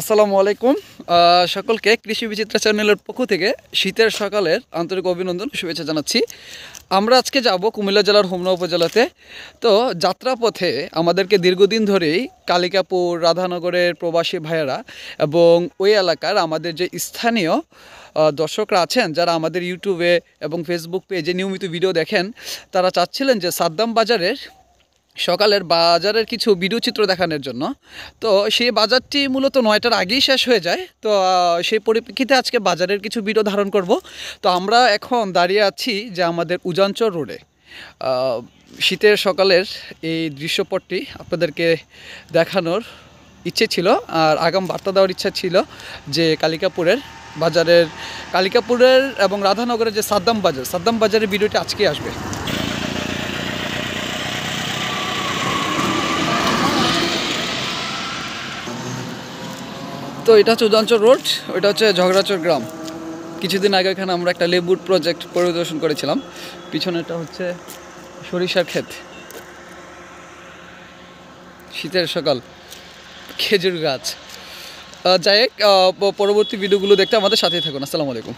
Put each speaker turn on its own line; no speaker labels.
আসসালামু আলাইকুম সকলকে কৃষি বিচিত্রা চ্যানেলের পক্ষ থেকে শীতের সকালের আন্তরিক অভিনন্দন শুভেচ্ছা জানাচ্ছি আমরা আজকে যাব কুমিল্লা জেলার হোমনা উপজেলাতে তো যাত্রাপথে আমাদেরকে দীর্ঘদিন ধরেই কালিকাপুর রাধানগরের প্রবাসী ভাইয়েরা এবং ওই এলাকার আমাদের যে স্থানীয় দর্শকরা আছেন যারা আমাদের ইউটিউবে এবং ফেসবুক পেজে নিয়মিত ভিডিও দেখেন তারা চাচ্ছিলেন যে সাদ্দাম বাজারের সকালের বাজারের কিছু চিত্র দেখানোর জন্য তো সেই বাজারটি মূলত নয়টার আগেই শেষ হয়ে যায় তো সেই পরিপ্রেক্ষিতে আজকে বাজারের কিছু ভিডিও ধারণ করব তো আমরা এখন দাঁড়িয়ে আছি যে আমাদের উজাঞ্চল রোডে শীতের সকালের এই দৃশ্যপটটি আপনাদেরকে দেখানোর ইচ্ছে ছিল আর আগাম বার্তা দেওয়ার ইচ্ছা ছিল যে কালিকাপুরের বাজারের কালিকাপুরের এবং রাধানগরের যে সাদ্দাম বাজার সাদ্দাম বাজারের ভিডিওটি আজকে আসবে তো এটা হচ্ছে উদাঞ্চল রোড ওটা হচ্ছে ঝগড়াচর গ্রাম কিছুদিন আগে এখানে আমরা একটা লেবুর প্রজেক্ট পরিদর্শন করেছিলাম পিছনেটা হচ্ছে সরিষার ক্ষেত শীতের সকাল খেজুর গাছ যাই হোক পরবর্তী ভিডিওগুলো দেখতে আমাদের সাথেই থাকুন আসসালামু আলাইকুম